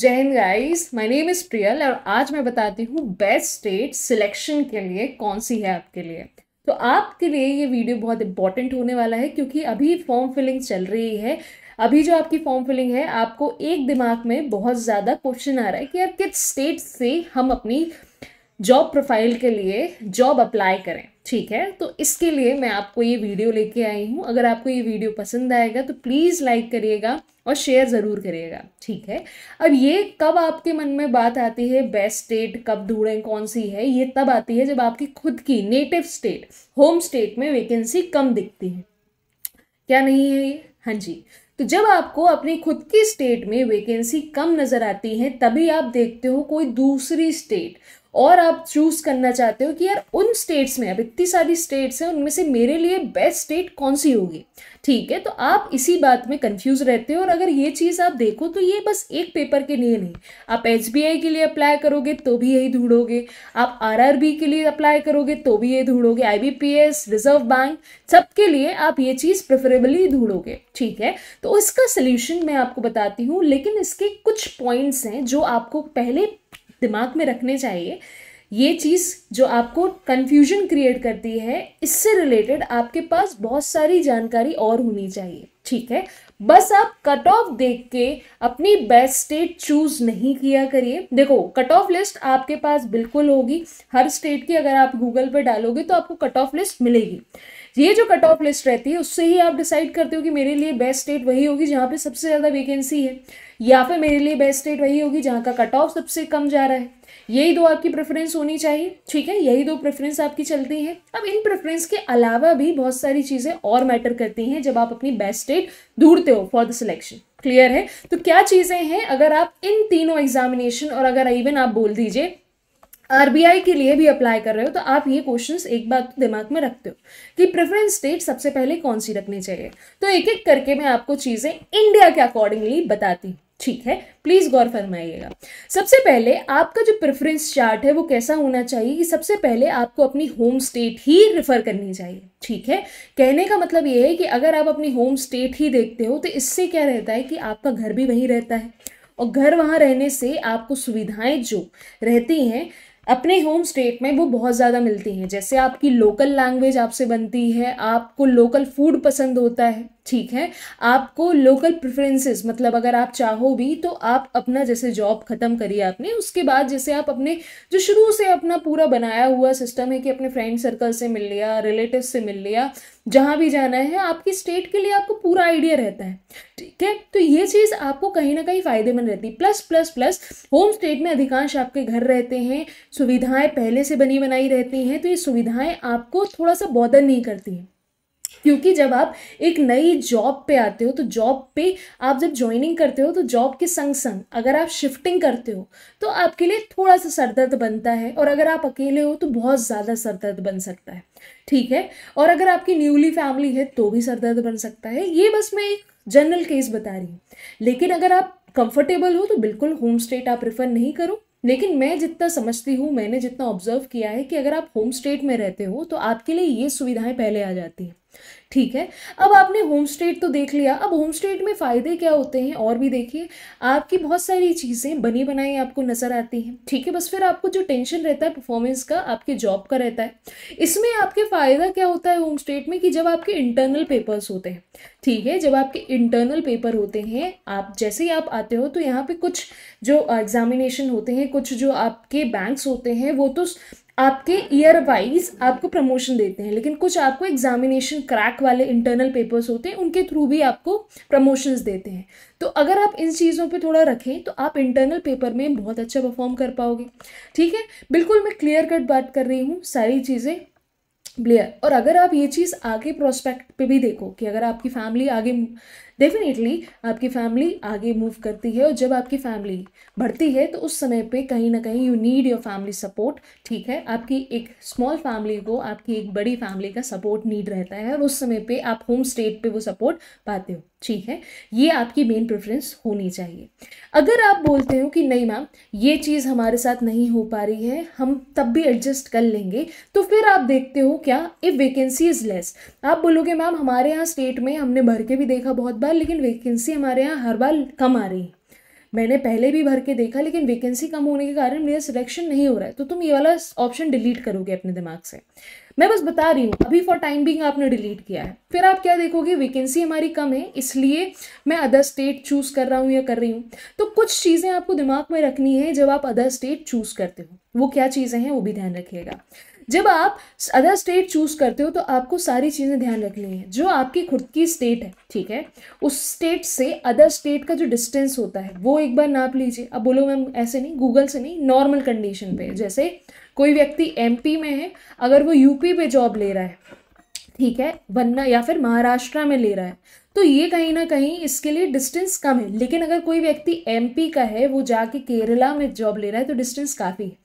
Jain guys my name is Priyal और आज मैं बताती हूँ बेस्ट स्टेट सिलेक्शन के लिए कौन सी है आपके लिए तो आपके लिए ये वीडियो बहुत इंपॉर्टेंट होने वाला है क्योंकि अभी फॉर्म फिलिंग चल रही है अभी जो आपकी फॉर्म फिलिंग है आपको एक दिमाग में बहुत ज़्यादा क्वेश्चन आ रहा है कि यार किस स्टेट से हम अपनी जॉब प्रोफाइल के लिए जॉब अप्लाई करें ठीक है तो इसके लिए मैं आपको ये वीडियो लेके आई हूँ अगर आपको ये वीडियो पसंद आएगा तो प्लीज़ लाइक करिएगा और शेयर ज़रूर करिएगा ठीक है अब ये कब आपके मन में बात आती है बेस्ट स्टेट कब ढूंढें कौन सी है ये तब आती है जब आपकी खुद की नेटिव स्टेट होम स्टेट में वेकेंसी कम दिखती है क्या नहीं है ये हाँ जी तो जब आपको अपनी खुद की स्टेट में वैकेंसी कम नज़र आती है तभी आप देखते हो कोई दूसरी स्टेट और आप चूज करना चाहते हो कि यार उन स्टेट्स में अब इतनी सारी स्टेट्स हैं उनमें से मेरे लिए बेस्ट स्टेट कौन सी होगी ठीक है तो आप इसी बात में कंफ्यूज रहते हो और अगर ये चीज़ आप देखो तो ये बस एक पेपर के लिए नहीं आप एच के लिए अप्लाई करोगे तो भी यही ढूंढोगे आप आर के लिए अप्लाई करोगे तो भी यही ढूंढोगे आई रिजर्व बैंक सबके लिए आप ये चीज़ प्रेफरेबली ढूंढोगे ठीक है तो इसका सल्यूशन मैं आपको बताती हूँ लेकिन इसके कुछ पॉइंट्स हैं जो आपको पहले दिमाग में रखने चाहिए ये चीज़ जो आपको कन्फ्यूजन क्रिएट करती है इससे रिलेटेड आपके पास बहुत सारी जानकारी और होनी चाहिए ठीक है बस आप कट ऑफ देख के अपनी बेस्ट स्टेट चूज नहीं किया करिए देखो कट ऑफ लिस्ट आपके पास बिल्कुल होगी हर स्टेट की अगर आप गूगल पर डालोगे तो आपको कट ऑफ लिस्ट मिलेगी ये जो कट ऑफ लिस्ट रहती है उससे ही आप डिसाइड करते हो कि मेरे लिए बेस्ट स्टेट वही होगी जहाँ पे सबसे ज़्यादा वैकेंसी है या फिर मेरे लिए बेस्ट स्टेट वही होगी जहाँ का कट ऑफ सबसे कम जा रहा है यही दो आपकी प्रेफरेंस होनी चाहिए ठीक है यही दो प्रेफरेंस आपकी चलती हैं अब इन प्रेफरेंस के अलावा भी बहुत सारी चीज़ें और मैटर करती हैं जब आप अपनी बेस्ट स्टेट ढूंढते हो फॉर द सिलेक्शन क्लियर है तो क्या चीज़ें हैं अगर आप इन तीनों एग्जामिनेशन और अगर इवन आप बोल दीजिए आर के लिए भी अप्लाई कर रहे हो तो आप ये क्वेश्चन एक बार तो दिमाग में रखते हो कि प्रेफरेंस स्टेट सबसे पहले कौन सी रखनी चाहिए तो एक एक करके मैं आपको चीज़ें इंडिया के अकॉर्डिंगली बताती हूँ ठीक है प्लीज गौर फरमाइएगा सबसे पहले आपका जो प्रेफरेंस चार्ट है वो कैसा होना चाहिए कि सबसे पहले आपको अपनी होम स्टेट ही रिफर करनी चाहिए ठीक है कहने का मतलब ये है कि अगर आप अपनी होम स्टेट ही देखते हो तो इससे क्या रहता है कि आपका घर भी वहीं रहता है और घर वहाँ रहने से आपको सुविधाएं जो रहती हैं अपने होम स्टेट में वो बहुत ज़्यादा मिलती हैं जैसे आपकी लोकल लैंग्वेज आपसे बनती है आपको लोकल फूड पसंद होता है ठीक है आपको लोकल प्रेफरेंसेस मतलब अगर आप चाहो भी तो आप अपना जैसे जॉब ख़त्म करिए आपने उसके बाद जैसे आप अपने जो शुरू से अपना पूरा बनाया हुआ सिस्टम है कि अपने फ्रेंड सर्कल से मिल लिया रिलेटिव से मिल लिया जहाँ भी जाना है आपकी स्टेट के लिए आपको पूरा आइडिया रहता है ठीक है तो ये चीज़ आपको कहीं ना कहीं फ़ायदेमंद रहती है plus plus plus home state में अधिकांश आपके घर रहते हैं सुविधाएं पहले से बनी बनाई रहती हैं तो ये सुविधाएं आपको थोड़ा सा बॉदर नहीं करती हैं क्योंकि जब आप एक नई जॉब पे आते हो तो जॉब पे आप जब ज्वाइनिंग करते हो तो जॉब के संग संग अगर आप शिफ्टिंग करते हो तो आपके लिए थोड़ा सा सरदर्द बनता है और अगर आप अकेले हो तो बहुत ज़्यादा सरदर्द बन सकता है ठीक है और अगर आपकी न्यूली फैमिली है तो भी सरदर्द बन सकता है ये बस मैं एक जनरल केस बता रही हूँ लेकिन अगर आप कंफर्टेबल हो तो बिल्कुल होम स्टेट आप प्रिफर नहीं करो लेकिन मैं जितना समझती हूँ मैंने जितना ऑब्जर्व किया है कि अगर आप होम स्टेट में रहते हो तो आपके लिए ये सुविधाएं पहले आ जाती हैं ठीक है अब आपने होम स्टेट तो देख लिया अब होम स्टेट में फ़ायदे क्या होते हैं और भी देखिए आपकी बहुत सारी चीज़ें बनी बनाई आपको नज़र आती हैं ठीक है बस फिर आपको जो टेंशन रहता है परफॉर्मेंस का आपके जॉब का रहता है इसमें आपके फ़ायदा क्या होता है होम स्टेट में कि जब आपके इंटरनल पेपर्स होते हैं ठीक है जब आपके इंटरनल पेपर होते हैं आप जैसे ही आप आते हो तो यहाँ पर कुछ जो एग्जामिनेशन होते हैं कुछ जो आपके बैंक्स होते हैं वो तो आपके ईयर वाइज आपको प्रमोशन देते हैं लेकिन कुछ आपको एग्जामिनेशन क्रैक वाले इंटरनल पेपर्स होते हैं उनके थ्रू भी आपको प्रमोशंस देते हैं तो अगर आप इन चीज़ों पे थोड़ा रखें तो आप इंटरनल पेपर में बहुत अच्छा परफॉर्म कर पाओगे ठीक है बिल्कुल मैं क्लियर कट बात कर रही हूँ सारी चीज़ें क्लियर और अगर आप ये चीज़ आगे प्रोस्पेक्ट पे भी देखो कि अगर आपकी फैमिली आगे डेफिनेटली आपकी फैमिली आगे मूव करती है और जब आपकी फैमिली बढ़ती है तो उस समय पे कहीं ना कहीं you need your family support ठीक है आपकी एक स्मॉल फैमिली को आपकी एक बड़ी फैमिली का सपोर्ट नीड रहता है और उस समय पे आप होम स्टेट पे वो सपोर्ट पाते हो ठीक है ये आपकी मेन प्रेफरेंस होनी चाहिए अगर आप बोलते हो कि नहीं मैम ये चीज़ हमारे साथ नहीं हो पा रही है हम तब भी एडजस्ट कर लेंगे तो फिर आप देखते हो क्या इफ़ वेकेंसी इज़ लेस आप बोलोगे मैम हमारे यहाँ स्टेट में हमने भर के भी देखा बहुत बार लेकिन वैकेंसी हमारे यहाँ हर बार कम आ रही है मैंने पहले भी भर के देखा लेकिन वैकेंसी कम होने के कारण मेरा सिलेक्शन नहीं हो रहा है तो तुम ये वाला ऑप्शन डिलीट करोगे अपने दिमाग से मैं बस बता रही हूँ अभी फॉर टाइम बिंग आपने डिलीट किया है फिर आप क्या देखोगे वैकेंसी हमारी कम है इसलिए मैं अदर स्टेट चूज़ कर रहा हूँ या कर रही हूँ तो कुछ चीज़ें आपको दिमाग में रखनी है जब आप अदर स्टेट चूज़ करते हो वो क्या चीज़ें हैं वो भी ध्यान रखिएगा जब आप अदर स्टेट चूज़ करते हो तो आपको सारी चीज़ें ध्यान रखनी है जो आपकी खुद की स्टेट है ठीक है उस स्टेट से अदर स्टेट का जो डिस्टेंस होता है वो एक बार नाप लीजिए अब बोलो मैम ऐसे नहीं गूगल से नहीं नॉर्मल कंडीशन पे जैसे कोई व्यक्ति एमपी में है अगर वो यूपी पे जॉब ले रहा है ठीक है बनना या फिर महाराष्ट्र में ले रहा है तो ये कहीं ना कहीं इसके लिए डिस्टेंस कम है लेकिन अगर कोई व्यक्ति एमपी का है वो जाके केरला में जॉब ले रहा है तो डिस्टेंस काफ़ी है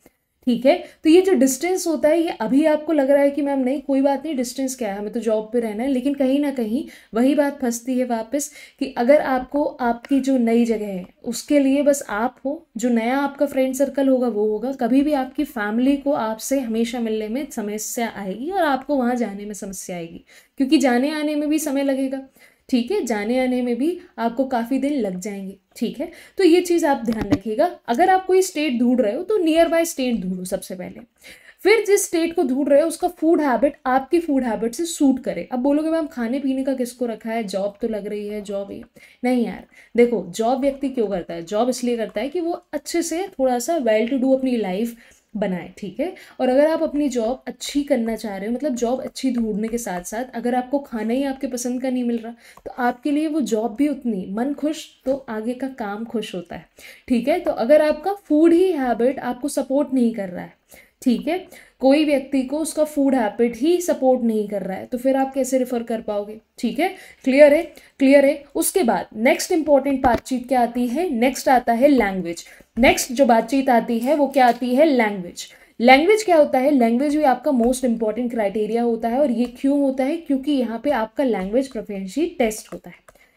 ठीक है तो ये जो डिस्टेंस होता है ये अभी आपको लग रहा है कि मैम नहीं कोई बात नहीं डिस्टेंस क्या है हमें तो जॉब पे रहना है लेकिन कहीं ना कहीं वही बात फंसती है वापस कि अगर आपको आपकी जो नई जगह है उसके लिए बस आप हो जो नया आपका फ्रेंड सर्कल होगा वो होगा कभी भी आपकी फैमिली को आपसे हमेशा मिलने में समस्या आएगी और आपको वहाँ जाने में समस्या आएगी क्योंकि जाने आने में भी समय लगेगा ठीक है जाने आने में भी आपको काफ़ी दिन लग जाएंगे ठीक है तो ये चीज़ आप ध्यान रखिएगा अगर आप कोई स्टेट ढूंढ रहे हो तो नियर बाय स्टेट ढूंढो सबसे पहले फिर जिस स्टेट को ढूंढ रहे हो उसका फूड हैबिट आपकी फूड हैबिट से सूट करे अब बोलोगे मैम खाने पीने का किसको रखा है जॉब तो लग रही है जॉब ये नहीं यार देखो जॉब व्यक्ति क्यों करता है जॉब इसलिए करता है कि वो अच्छे से थोड़ा सा वेल टू डू अपनी लाइफ बनाएं ठीक है और अगर आप अपनी जॉब अच्छी करना चाह रहे हो मतलब जॉब अच्छी ढूंढने के साथ साथ अगर आपको खाना ही आपके पसंद का नहीं मिल रहा तो आपके लिए वो जॉब भी उतनी मन खुश तो आगे का काम खुश होता है ठीक है तो अगर आपका फूड ही हैबिट आपको सपोर्ट नहीं कर रहा है ठीक है कोई व्यक्ति को उसका फूड हैबिट ही सपोर्ट नहीं कर रहा है तो फिर आप कैसे रिफ़र कर पाओगे ठीक है क्लियर है क्लियर है उसके बाद नेक्स्ट इंपॉर्टेंट बातचीत क्या आती है नेक्स्ट आता है लैंग्वेज नेक्स्ट जो बातचीत आती है वो क्या आती है लैंग्वेज लैंग्वेज क्या होता है लैंग्वेज भी आपका मोस्ट इंपॉर्टेंट क्राइटेरिया होता है और ये क्यों होता है क्योंकि यहाँ पे आपका लैंग्वेज प्रोफेंसी टेस्ट होता है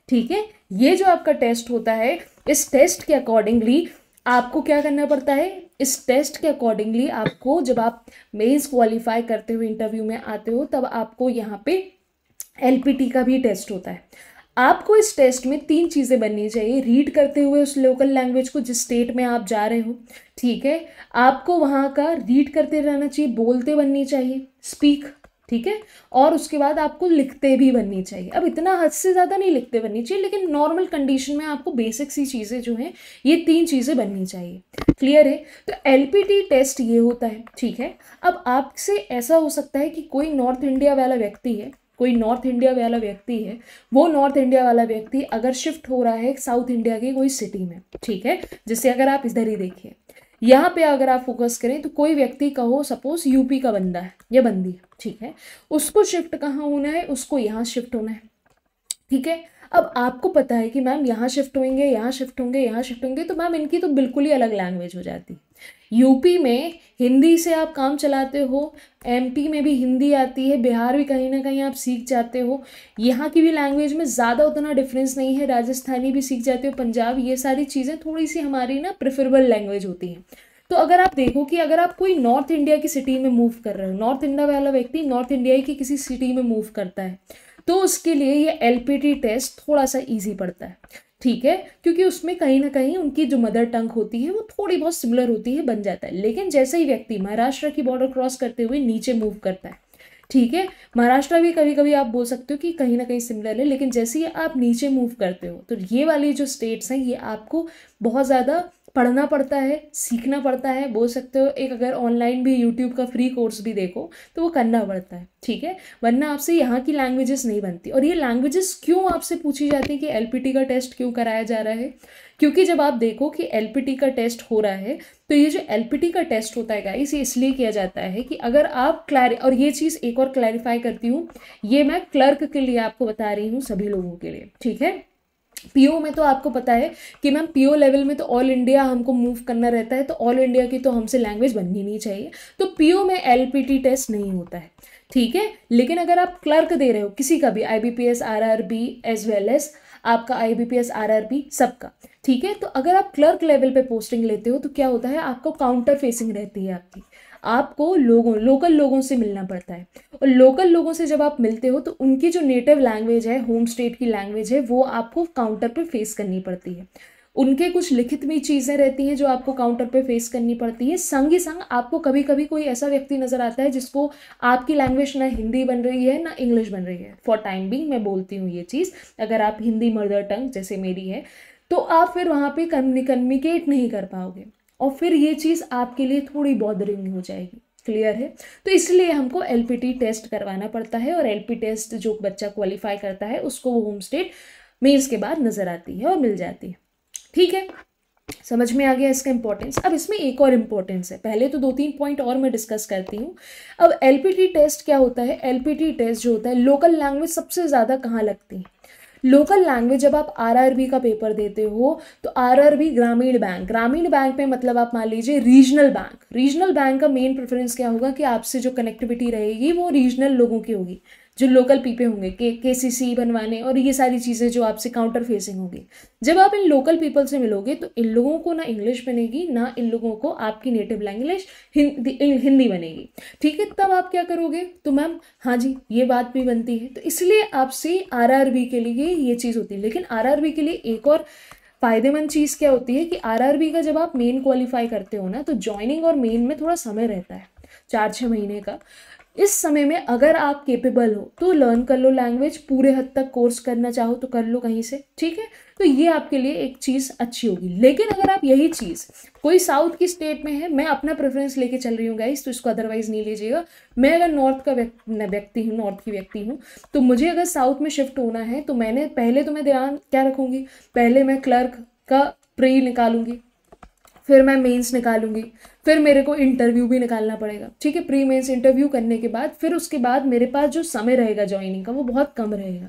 ठीक है ये जो आपका टेस्ट होता है इस टेस्ट के अकॉर्डिंगली आपको क्या करना पड़ता है इस टेस्ट के अकॉर्डिंगली आपको जब आप मेन्स क्वालिफाई करते हुए इंटरव्यू में आते हो तब आपको यहाँ पे एल का भी टेस्ट होता है आपको इस टेस्ट में तीन चीज़ें बननी चाहिए रीड करते हुए उस लोकल लैंग्वेज को जिस स्टेट में आप जा रहे हो ठीक है आपको वहाँ का रीड करते रहना चाहिए बोलते बननी चाहिए स्पीक ठीक है और उसके बाद आपको लिखते भी बननी चाहिए अब इतना हद से ज़्यादा नहीं लिखते बननी चाहिए लेकिन नॉर्मल कंडीशन में आपको बेसिक सी चीज़ें जो हैं ये तीन चीज़ें बननी चाहिए क्लियर है तो एल टेस्ट ये होता है ठीक है अब आपसे ऐसा हो सकता है कि कोई नॉर्थ इंडिया वाला व्यक्ति है कोई नॉर्थ इंडिया वाला व्यक्ति है वो नॉर्थ इंडिया वाला व्यक्ति अगर शिफ्ट हो रहा है साउथ इंडिया की कोई सिटी में ठीक है जैसे अगर आप इधर ही देखिए यहाँ पे अगर आप फोकस करें तो कोई व्यक्ति कहो सपोज यूपी का बंदा है या बंदी है ठीक है उसको शिफ्ट कहाँ होना है उसको यहाँ शिफ्ट होना है ठीक है अब आपको पता है कि मैम यहाँ शिफ्ट होंगे यहाँ शिफ्ट होंगे यहाँ शिफ्ट होंगे तो मैम इनकी तो बिल्कुल ही अलग लैंग्वेज हो जाती है यूपी में हिंदी से आप काम चलाते हो एमपी में भी हिंदी आती है बिहार भी कहीं ना कहीं आप सीख जाते हो यहाँ की भी लैंग्वेज में ज़्यादा उतना डिफरेंस नहीं है राजस्थानी भी सीख जाते हो पंजाब ये सारी चीज़ें थोड़ी सी हमारी ना प्रेफरेबल लैंग्वेज होती हैं तो अगर आप देखो कि अगर आप कोई नॉर्थ इंडिया की सिटी में मूव कर रहे हो नॉर्थ इंडिया वाला व्यक्ति नॉर्थ इंडिया की किसी सिटी में मूव करता है तो उसके लिए ये एल टेस्ट थोड़ा सा ईजी पड़ता है ठीक है क्योंकि उसमें कहीं ना कहीं उनकी जो मदर टंग होती है वो थोड़ी बहुत सिमिलर होती है बन जाता है लेकिन जैसे ही व्यक्ति महाराष्ट्र की बॉर्डर क्रॉस करते हुए नीचे मूव करता है ठीक है महाराष्ट्र भी कभी कभी आप बोल सकते हो कि कहीं ना कहीं सिमिलर है लेकिन जैसे ही आप नीचे मूव करते हो तो ये वाली जो स्टेट्स हैं ये आपको बहुत ज़्यादा पढ़ना पड़ता है सीखना पड़ता है बोल सकते हो एक अगर ऑनलाइन भी यूट्यूब का फ्री कोर्स भी देखो तो वो करना पड़ता है ठीक है वरना आपसे यहाँ की लैंग्वेजेस नहीं बनती और ये लैंग्वेजेस क्यों आपसे पूछी जाती है कि एल का टेस्ट क्यों कराया जा रहा है क्योंकि जब आप देखो कि एल का टेस्ट हो रहा है तो ये जो एल का टेस्ट होता है गाइस ये इसलिए किया जाता है कि अगर आप क्लैर और ये चीज़ एक और क्लैरिफाई करती हूँ ये मैं क्लर्क के लिए आपको बता रही हूँ सभी लोगों के लिए ठीक है पीओ में तो आपको पता है कि मैम पीओ लेवल में तो ऑल इंडिया हमको मूव करना रहता है तो ऑल इंडिया की तो हमसे लैंग्वेज बननी नहीं चाहिए तो पीओ में एलपीटी टेस्ट नहीं होता है ठीक है लेकिन अगर आप क्लर्क दे रहे हो किसी का भी IBPS RRB as well as आपका आईबीपीएस आरआरबी सबका ठीक है तो अगर आप क्लर्क लेवल पे पोस्टिंग लेते हो तो क्या होता है आपको काउंटर फेसिंग रहती है आपकी आपको लोगों लोकल लोगों से मिलना पड़ता है और लोकल लोगों से जब आप मिलते हो तो उनकी जो नेटिव लैंग्वेज है होम स्टेट की लैंग्वेज है वो आपको काउंटर पर फेस करनी पड़ती है उनके कुछ लिखित में चीज़ें रहती हैं जो आपको काउंटर पर फेस करनी पड़ती है संग ही संग आपको कभी कभी कोई ऐसा व्यक्ति नज़र आता है जिसको आपकी लैंग्वेज ना हिंदी बन रही है ना इंग्लिश बन रही है फॉर टाइम बिंग मैं बोलती हूँ ये चीज़ अगर आप हिंदी मदर टंग जैसे मेरी है तो आप फिर वहाँ पर कम्युनिकेट नहीं कर पाओगे और फिर ये चीज़ आपके लिए थोड़ी बॉदरिंग हो जाएगी क्लियर है तो इसलिए हमको एल टेस्ट करवाना पड़ता है और एल टेस्ट जो बच्चा क्वालिफाई करता है उसको वो होम स्टेट मेन्स के बाद नज़र आती है और मिल जाती है ठीक है समझ में आ गया इसका इंपॉर्टेंस अब इसमें एक और इम्पॉर्टेंस है पहले तो दो तीन पॉइंट और मैं डिस्कस करती हूँ अब एल टेस्ट क्या होता है एल टेस्ट जो होता है लोकल लैंग्वेज सबसे ज़्यादा कहाँ लगती है लोकल लैंग्वेज जब आप आरआरबी का पेपर देते हो तो आरआरबी ग्रामीण बैंक ग्रामीण बैंक में मतलब आप मान लीजिए रीजनल बैंक रीजनल बैंक का मेन प्रेफरेंस क्या होगा कि आपसे जो कनेक्टिविटी रहेगी वो रीजनल लोगों की होगी जो लोकल पीपे होंगे के के सी सी बनवाने और ये सारी चीज़ें जो आपसे काउंटर फेसिंग होंगी जब आप इन लोकल पीपल से मिलोगे तो इन लोगों को ना इंग्लिश बनेगी ना इन लोगों को आपकी नेटिव लैंग्वेज हिंदी हिंदी बनेगी ठीक है तब आप क्या करोगे तो मैम हाँ जी ये बात भी बनती है तो इसलिए आपसे आर के लिए ये चीज़ होती है लेकिन आर के लिए एक और फायदेमंद चीज़ क्या होती है कि बी का जब आप मेन क्वालिफाई करते हो ना तो ज्वाइनिंग और मेन में थोड़ा समय रहता है चार छः महीने का इस समय में अगर आप केपेबल हो तो लर्न कर लो लैंग्वेज पूरे हद तक कोर्स करना चाहो तो कर लो कहीं से ठीक है तो ये आपके लिए एक चीज़ अच्छी होगी लेकिन अगर आप यही चीज़ कोई साउथ की स्टेट में है मैं अपना प्रेफरेंस लेके चल रही हूँ गाइस तो इसको अदरवाइज़ नहीं लीजिएगा मैं अगर नॉर्थ का व्यक्ति हूँ नॉर्थ की व्यक्ति हूँ तो मुझे अगर साउथ में शिफ्ट होना है तो मैंने पहले तो मैं ध्यान क्या रखूँगी पहले मैं क्लर्क का प्री निकालूंगी फिर मैं मेंस निकालूंगी फिर मेरे को इंटरव्यू भी निकालना पड़ेगा ठीक है प्री मेंस इंटरव्यू करने के बाद फिर उसके बाद मेरे पास जो समय रहेगा ज्वाइनिंग का वो बहुत कम रहेगा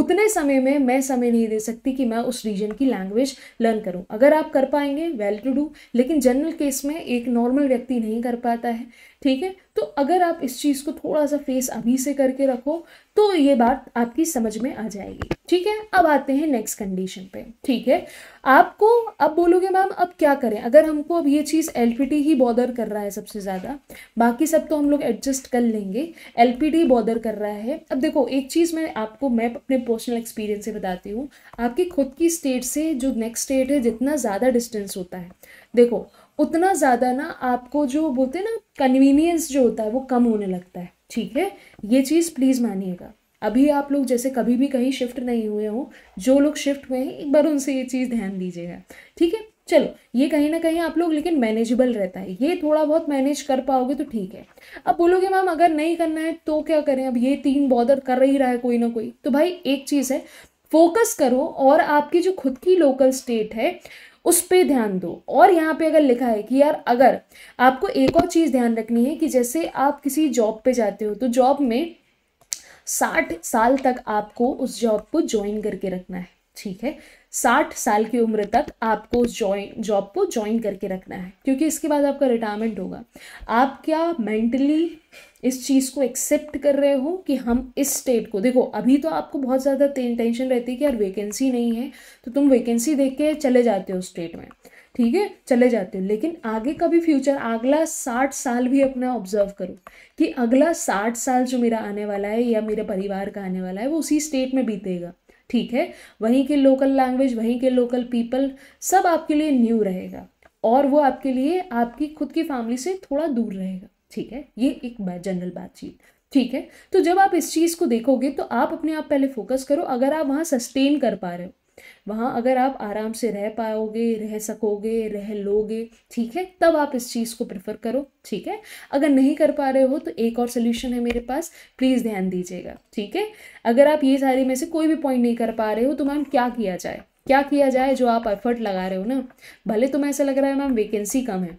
उतने समय में मैं समय नहीं दे सकती कि मैं उस रीजन की लैंग्वेज लर्न करूं अगर आप कर पाएंगे वेल टू डू लेकिन जनरल केस में एक नॉर्मल व्यक्ति नहीं कर पाता है ठीक है तो अगर आप इस चीज़ को थोड़ा सा फेस अभी से करके रखो तो ये बात आपकी समझ में आ जाएगी ठीक है अब आते हैं नेक्स्ट कंडीशन पे ठीक है आपको अब बोलोगे मैम अब क्या करें अगर हमको अब ये चीज़ एल ही बॉदर कर रहा है सबसे ज़्यादा बाकी सब तो हम लोग एडजस्ट कर लेंगे एल बॉदर कर रहा है अब देखो एक चीज़ मैं आपको मैं अपने पर्सनल एक्सपीरियंस से बताती हूँ आपकी खुद की स्टेट से जो नेक्स्ट स्टेट है जितना ज़्यादा डिस्टेंस होता है देखो उतना ज़्यादा ना आपको जो बोलते हैं ना कन्वीनियंस जो होता है वो कम होने लगता है ठीक है ये चीज़ प्लीज़ मानिएगा अभी आप लोग जैसे कभी भी कहीं शिफ्ट नहीं हुए हो जो लोग शिफ्ट हुए हैं एक बार उनसे ये चीज़ ध्यान दीजिएगा ठीक है चलो ये कहीं ना कहीं आप लोग लेकिन मैनेजेबल रहता है ये थोड़ा बहुत मैनेज कर पाओगे तो ठीक है अब बोलोगे मैम अगर नहीं करना है तो क्या करें अब ये तीन बॉर्डर कर ही रहा है कोई ना कोई तो भाई एक चीज़ है फोकस करो और आपकी जो खुद की लोकल स्टेट है उस पर ध्यान दो और यहाँ पे अगर लिखा है कि यार अगर आपको एक और चीज़ ध्यान रखनी है कि जैसे आप किसी जॉब पे जाते हो तो जॉब में साठ साल तक आपको उस जॉब को ज्वाइन करके रखना है ठीक है साठ साल की उम्र तक आपको ज्वाइन जॉब को ज्वाइन करके रखना है क्योंकि इसके बाद आपका रिटायरमेंट होगा आप क्या मेंटली इस चीज़ को एक्सेप्ट कर रहे हो कि हम इस स्टेट को देखो अभी तो आपको बहुत ज़्यादा टेंशन रहती है कि यार वैकेंसी नहीं है तो तुम वैकेंसी देख के चले जाते हो स्टेट में ठीक है चले जाते हो लेकिन आगे का भी फ्यूचर अगला साठ साल भी अपना ऑब्जर्व करो कि अगला साठ साल जो मेरा आने वाला है या मेरे परिवार का आने वाला है वो उसी स्टेट में बीतेगा ठीक है वहीं के लोकल लैंग्वेज वहीं के लोकल पीपल सब आपके लिए न्यू रहेगा और वो आपके लिए आपकी खुद की फैमिली से थोड़ा दूर रहेगा ठीक है ये एक जनरल बातचीत ठीक है तो जब आप इस चीज़ को देखोगे तो आप अपने आप पहले फोकस करो अगर आप वहाँ सस्टेन कर पा रहे हो वहाँ अगर आप आराम से रह पाओगे रह सकोगे रह लोगे ठीक है तब आप इस चीज़ को प्रेफर करो ठीक है अगर नहीं कर पा रहे हो तो एक और सोल्यूशन है मेरे पास प्लीज़ ध्यान दीजिएगा ठीक है अगर आप ये सारे में से कोई भी पॉइंट नहीं कर पा रहे हो तो मैम क्या किया जाए क्या किया जाए जो आप एफर्ट लगा रहे हो ना भले तुम्हें ऐसा लग रहा है मैम वेकेंसी कम है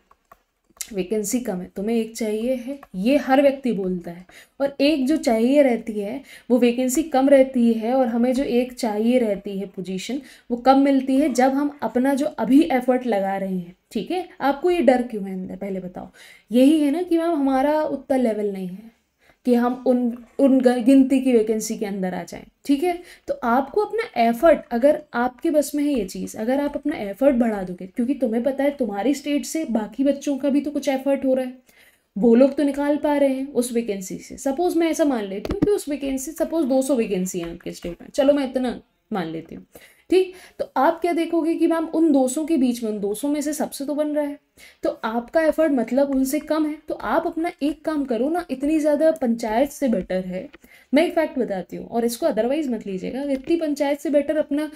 वैकेंसी कम है तुम्हें एक चाहिए है ये हर व्यक्ति बोलता है और एक जो चाहिए रहती है वो वैकेंसी कम रहती है और हमें जो एक चाहिए रहती है पोजीशन वो कम मिलती है जब हम अपना जो अभी एफर्ट लगा रहे हैं ठीक है आपको ये डर क्यों है अंदर पहले बताओ यही है ना कि मैम हमारा उतना लेवल नहीं है कि हम उन उन गिनती की वैकेंसी के अंदर आ जाएं ठीक है तो आपको अपना एफर्ट अगर आपके बस में है ये चीज़ अगर आप अपना एफर्ट बढ़ा दोगे क्योंकि तुम्हें पता है तुम्हारी स्टेट से बाकी बच्चों का भी तो कुछ एफर्ट हो रहा है वो लोग तो निकाल पा रहे हैं उस वैकेंसी से सपोज मैं ऐसा मान लेती हूँ कि उस वैकेंसी सपोज दो सौ वैकेंसी है आपके स्टेट में चलो मैं इतना मान लेती हूँ ठीक तो आप क्या देखोगे कि मैम उन दो के बीच में उन दो में से सबसे तो बन रहा है तो आपका एफर्ट मतलब उनसे कम है तो आप अपना एक काम करो ना इतनी ज़्यादा पंचायत से बेटर है मैं एक फैक्ट बताती हूँ और इसको अदरवाइज मत लीजिएगा इतनी पंचायत से बेटर अपना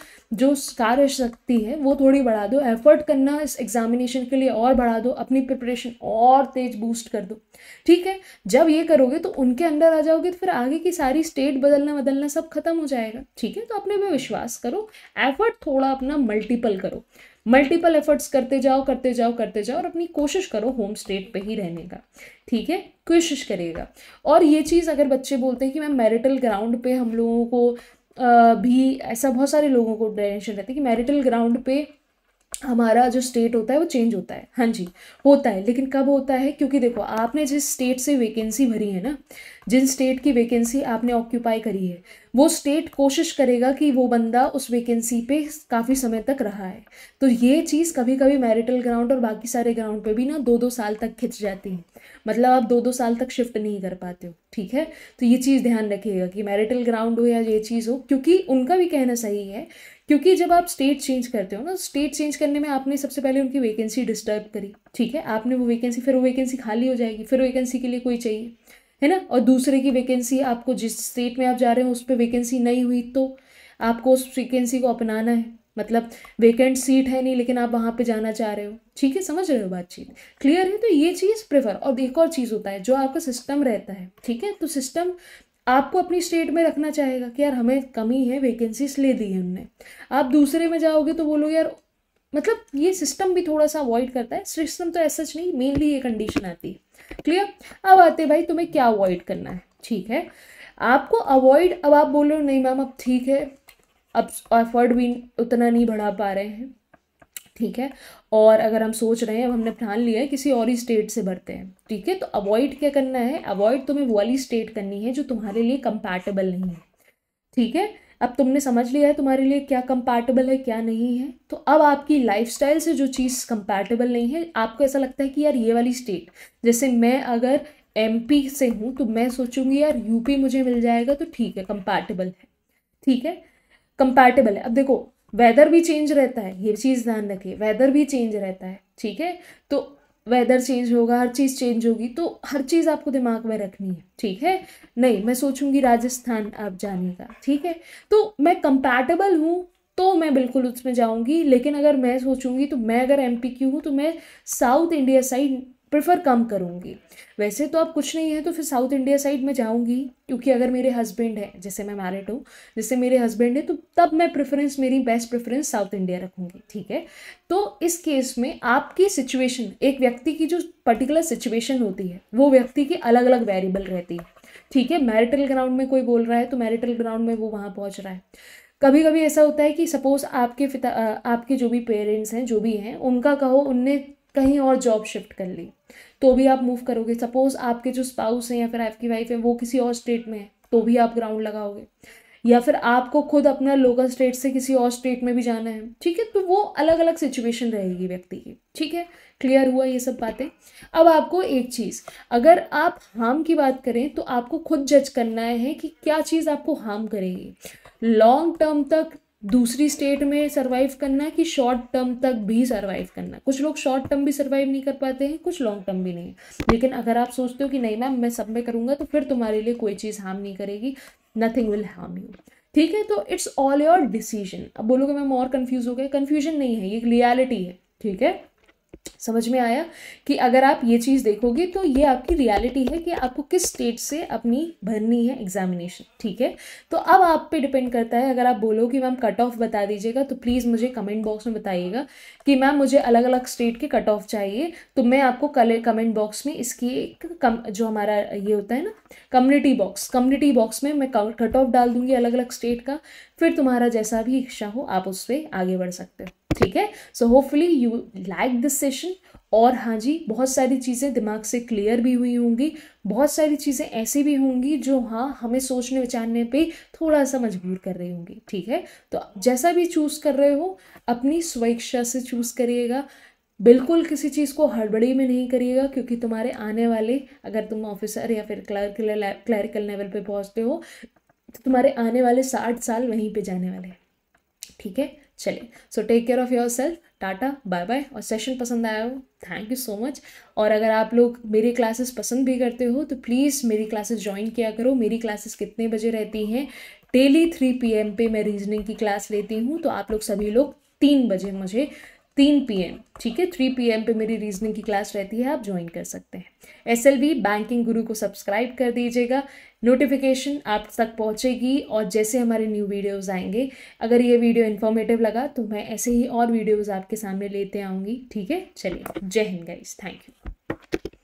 जो कार्य शक्ति है वो थोड़ी बढ़ा दो एफर्ट करना इस एग्जामिनेशन के लिए और बढ़ा दो अपनी प्रिपरेशन और तेज बूस्ट कर दो ठीक है जब ये करोगे तो उनके अंदर आ जाओगे तो फिर आगे की सारी स्टेट बदलना बदलना सब खत्म हो जाएगा ठीक है तो अपने में विश्वास करो एफर्ट थोड़ा अपना मल्टीपल करो मल्टीपल एफर्ट्स करते जाओ करते जाओ करते जाओ और अपनी कोशिश करो होम स्टेट पे ही रहने का ठीक है कोशिश करिएगा और ये चीज़ अगर बच्चे बोलते हैं कि मैम मैरिटल ग्राउंड पे हम लोगों को भी ऐसा बहुत सारे लोगों को टेंशन रहती है कि मैरिटल ग्राउंड पे हमारा जो स्टेट होता है वो चेंज होता है हाँ जी होता है लेकिन कब होता है क्योंकि देखो आपने जिस स्टेट से वैकेंसी भरी है ना जिन स्टेट की वैकेंसी आपने ऑक्यूपाई करी है वो स्टेट कोशिश करेगा कि वो बंदा उस वैकेंसी पे काफ़ी समय तक रहा है तो ये चीज़ कभी कभी मैरिटल ग्राउंड और बाकी सारे ग्राउंड पे भी ना दो दो साल तक खिंच जाती है मतलब आप दो दो साल तक शिफ्ट नहीं कर पाते हो ठीक है तो ये चीज़ ध्यान रखिएगा कि मैरिटल ग्राउंड हो या ये चीज़ हो क्योंकि उनका भी कहना सही है क्योंकि जब आप स्टेट चेंज करते हो ना स्टेट चेंज करने में आपने सबसे पहले उनकी वैकेंसी डिस्टर्ब करी ठीक है आपने वो वैकेंसी फिर वो वैकेंसी खाली हो जाएगी फिर वैकेंसी के लिए कोई चाहिए है ना और दूसरे की वैकेंसी आपको जिस स्टेट में आप जा रहे हो उस पर वैकेंसी नहीं हुई तो आपको उस वैकेंसी को अपनाना है मतलब वेकेंट सीट है नहीं लेकिन आप वहाँ पे जाना चाह रहे हो ठीक है समझ रहे हो बातचीत क्लियर है तो ये चीज़ प्रेफर और एक और चीज़ होता है जो आपका सिस्टम रहता है ठीक है तो सिस्टम आपको अपनी स्टेट में रखना चाहेगा कि यार हमें कमी है वैकेंसीज ले दी है हमने आप दूसरे में जाओगे तो बोलो यार मतलब ये सिस्टम भी थोड़ा सा अवॉइड करता है सिस्टम तो ऐसा नहीं मेनली ये कंडीशन आती है क्लियर अब आते भाई तुम्हें क्या अवॉइड करना है ठीक है आपको अवॉइड अब आप बोल रहे हो नहीं मैम अब ठीक है अब एफर्ड भी उतना नहीं बढ़ा पा रहे हैं ठीक है और अगर हम सोच रहे हैं अब हमने ठान लिया है किसी और ही स्टेट से भरते हैं ठीक है तो अवॉइड क्या करना है अवॉइड तुम्हें वो वाली स्टेट करनी है जो तुम्हारे लिए कंपैटिबल नहीं है ठीक है अब तुमने समझ लिया है तुम्हारे लिए क्या कंपैटिबल है क्या नहीं है तो अब आपकी लाइफ से जो चीज़ कंपैटिबल नहीं है आपको ऐसा लगता है कि यार ये वाली स्टेट जैसे मैं अगर एम से हूँ तो मैं सोचूंगी यार यूपी मुझे मिल जाएगा तो ठीक है कंपैटिबल है ठीक है कंपैटिबल है अब देखो वेदर भी चेंज रहता है ये चीज़ ध्यान रखिए वेदर भी चेंज रहता है ठीक है तो वेदर चेंज होगा हर चीज़ चेंज होगी तो हर चीज़ आपको दिमाग में रखनी है ठीक है नहीं मैं सोचूंगी राजस्थान आप जाने का ठीक है तो मैं कंपैटिबल हूँ तो मैं बिल्कुल उसमें जाऊंगी लेकिन अगर मैं सोचूंगी तो मैं अगर एम पी क्यू हूँ तो मैं साउथ इंडिया साइड प्रेफर कम करूँगी वैसे तो अब कुछ नहीं है तो फिर साउथ इंडिया साइड में जाऊँगी क्योंकि अगर मेरे हस्बैंड हैं जैसे मैं मैरिड हूँ जैसे मेरे हस्बैंड हैं तो तब मैं प्रेफरेंस मेरी बेस्ट प्रेफरेंस साउथ इंडिया रखूँगी ठीक है तो इस केस में आपकी सिचुएशन एक व्यक्ति की जो पर्टिकुलर सिचुएशन होती है वो व्यक्ति की अलग अलग वेरिएबल रहती है ठीक है मैरिटल ग्राउंड में कोई बोल रहा है तो मैरिटल ग्राउंड में वो वहाँ पहुँच रहा है कभी कभी ऐसा होता है कि सपोज़ आपके पिता आपके जो भी पेरेंट्स हैं जो भी हैं उनका कहो उनने कहीं और जॉब शिफ्ट कर ली तो भी आप मूव करोगे सपोज़ आपके जो स्पाउस हैं या फिर आपकी वाइफ है वो किसी और स्टेट में है तो भी आप ग्राउंड लगाओगे या फिर आपको खुद अपना लोकल स्टेट से किसी और स्टेट में भी जाना है ठीक है तो वो अलग अलग सिचुएशन रहेगी व्यक्ति की ठीक है क्लियर हुआ ये सब बातें अब आपको एक चीज़ अगर आप हार्म की बात करें तो आपको खुद जज करना है कि क्या चीज़ आपको हार्म करेगी लॉन्ग टर्म तक दूसरी स्टेट में सर्वाइव करना कि शॉर्ट टर्म तक भी सर्वाइव करना कुछ लोग शॉर्ट टर्म भी सर्वाइव नहीं कर पाते हैं कुछ लॉन्ग टर्म भी नहीं लेकिन अगर आप सोचते हो कि नहीं मैम मैं सब में करूँगा तो फिर तुम्हारे लिए कोई चीज़ हार्म नहीं करेगी नथिंग विल हार्म यू ठीक है तो इट्स ऑल योर डिसीजन अब बोलोगे मैम और कन्फ्यूज़ हो गए कन्फ्यूजन नहीं है ये रियालिटी है ठीक है समझ में आया कि अगर आप ये चीज़ देखोगे तो ये आपकी रियलिटी है कि आपको किस स्टेट से अपनी भरनी है एग्जामिनेशन ठीक है तो अब आप पे डिपेंड करता है अगर आप बोलो कि मैम कट ऑफ बता दीजिएगा तो प्लीज़ मुझे कमेंट बॉक्स में बताइएगा कि मैम मुझे अलग अलग स्टेट के कट ऑफ चाहिए तो मैं आपको कल कमेंट बॉक्स में इसकी एक कम जो हमारा ये होता है ना कम्युनिटी बॉक्स कम्युनिटी बॉक्स में मैं कट ऑफ डाल दूँगी अलग अलग स्टेट का फिर तुम्हारा जैसा भी इच्छा हो आप उस पर आगे बढ़ सकते हो ठीक है so hopefully you like this session और हाँ जी बहुत सारी चीज़ें दिमाग से क्लियर भी हुई होंगी बहुत सारी चीज़ें ऐसी भी होंगी जो हाँ हमें सोचने विचारने पे थोड़ा सा मजबूर कर रही होंगी ठीक है तो जैसा भी चूज़ कर रहे हो अपनी स्वेच्छा से चूज़ करिएगा बिल्कुल किसी चीज़ को हड़बड़ी में नहीं करिएगा क्योंकि तुम्हारे आने वाले अगर तुम ऑफिसर या फिर क्लर्क क्लैरिकल लेवल पे पहुँचते हो तो तुम्हारे आने वाले साठ साल वहीं पे जाने वाले हैं ठीक है चलिए so take care of yourself tata bye bye और सेशन पसंद आया हो थैंक यू सो मच और अगर आप लोग मेरी क्लासेस पसंद भी करते हो तो प्लीज़ मेरी क्लासेस ज्वाइन किया करो मेरी क्लासेस कितने बजे रहती हैं डेली थ्री पी एम पे मैं रीजनिंग की क्लास लेती हूँ तो आप लोग सभी लोग तीन बजे मुझे तीन एम ठीक है थ्री एम पे मेरी रीजनिंग की क्लास रहती है आप ज्वाइन कर सकते हैं एस बैंकिंग गुरु को सब्सक्राइब कर दीजिएगा नोटिफिकेशन आप तक पहुंचेगी और जैसे हमारे न्यू वीडियोस आएंगे अगर ये वीडियो इन्फॉर्मेटिव लगा तो मैं ऐसे ही और वीडियोस आपके सामने लेते आऊँगी ठीक है चलिए जय हिंद गाइस थैंक यू